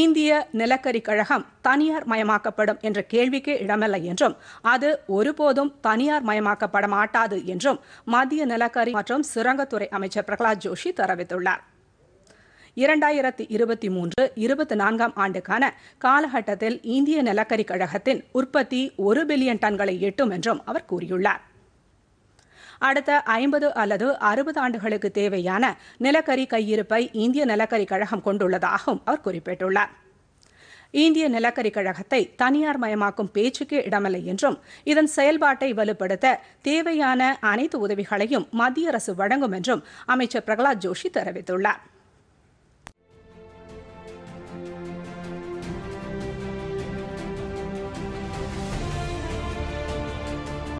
இந்திய நிலக்கரி கழகம் தனியார் மயமாக்கப்படும் என்ற கேள்விக்கே இடமில்லை என்றும் அது ஒருபோதும் தனியார் மயமாக்கப்பட மாட்டாது என்றும் மத்திய நிலக்கரி மற்றும் சுரங்கத்துறை அமைச்சர் பிரகலாத் ஜோஷி தெரிவித்துள்ளார் இரண்டாயிரத்தி இருபத்தி மூன்று இருபத்தி நான்காம் ஆண்டுக்கான காலகட்டத்தில் இந்திய நிலக்கரி கழகத்தின் உற்பத்தி ஒரு பில்லியன் டன்களை எட்டும் என்றும் அவர் கூறியுள்ளார் அடுத்த ஐம்பது அல்லது அறுபது ஆண்டுகளுக்கு தேவையான நிலக்கரி கையிருப்பை இந்திய நிலக்கரி கழகம் கொண்டுள்ளதாகவும் அவர் குறிப்பிட்டுள்ளார் இந்திய நிலக்கரி கழகத்தை தனியார் மயமாக்கும் பேச்சுக்கே இடமில்லை என்றும் இதன் செயல்பாட்டை வலுப்படுத்த தேவையான அனைத்து உதவிகளையும் மத்திய அரசு வழங்கும் என்றும் அமைச்சர் பிரகலாத் ஜோஷி தெரிவித்துள்ளார்